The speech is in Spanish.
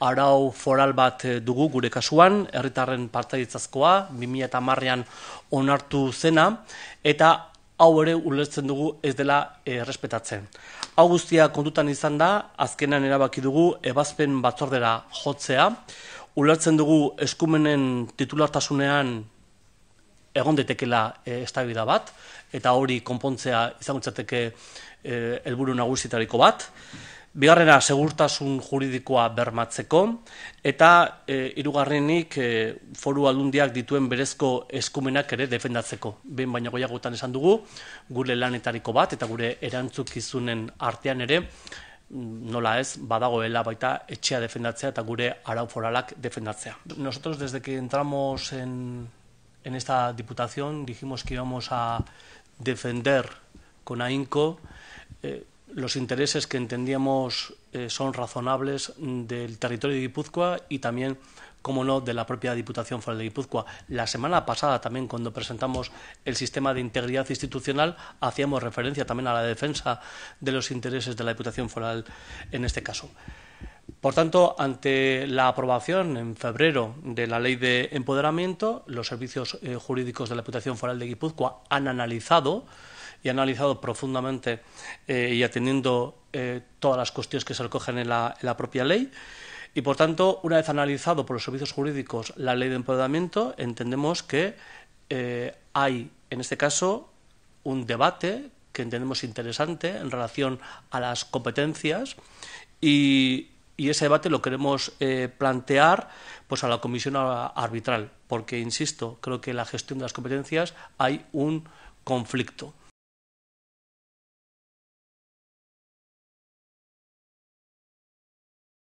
arau foral bat eh, dugu gure kasuan, herritarren partaitzazkoa, eta an onartu zena, eta hau ere ulertzen dugu ez dela eh, errespetatzen. Hau guztia kontutan izan da, azkenan erabaki dugu ebazpen batzordera jotzea, ulertzen dugu eskumenen titulartasunean egon detekela eh, bat, eta hori konpontzea izan helburu e, nagusitariko bat. Bigarrena, segurtasun juridikoa bermatzeko, eta e, eh, irugarrenik eh, foru alundiak dituen berezko eskumenak ere defendatzeko. Behin baina goiagotan esan dugu, gure lanetariko bat, eta gure erantzukizunen artean ere, mm, nola ez, badagoela baita etxea defendatzea eta gure arau foralak defendatzea. Nosotros, desde que entramos en, en esta diputación, dijimos que íbamos a defender con ahínco... Eh, los intereses que entendíamos eh, son razonables del territorio de Guipúzcoa y también, como no, de la propia Diputación Foral de Guipúzcoa. La semana pasada también, cuando presentamos el sistema de integridad institucional, hacíamos referencia también a la defensa de los intereses de la Diputación Foral en este caso. Por tanto, ante la aprobación en febrero de la Ley de Empoderamiento, los servicios eh, jurídicos de la Diputación Foral de Guipúzcoa han analizado y analizado profundamente eh, y atendiendo eh, todas las cuestiones que se recogen en la, propia ley. Y por tanto, una vez analizado por los servicios jurídicos la ley de empoderamiento, entendemos que eh, hay, en este caso, un debate que entendemos interesante en relación a las competencias y, ese debate lo queremos plantear pues a la comisión arbitral, porque, insisto, creo que en la gestión de las competencias hay un conflicto.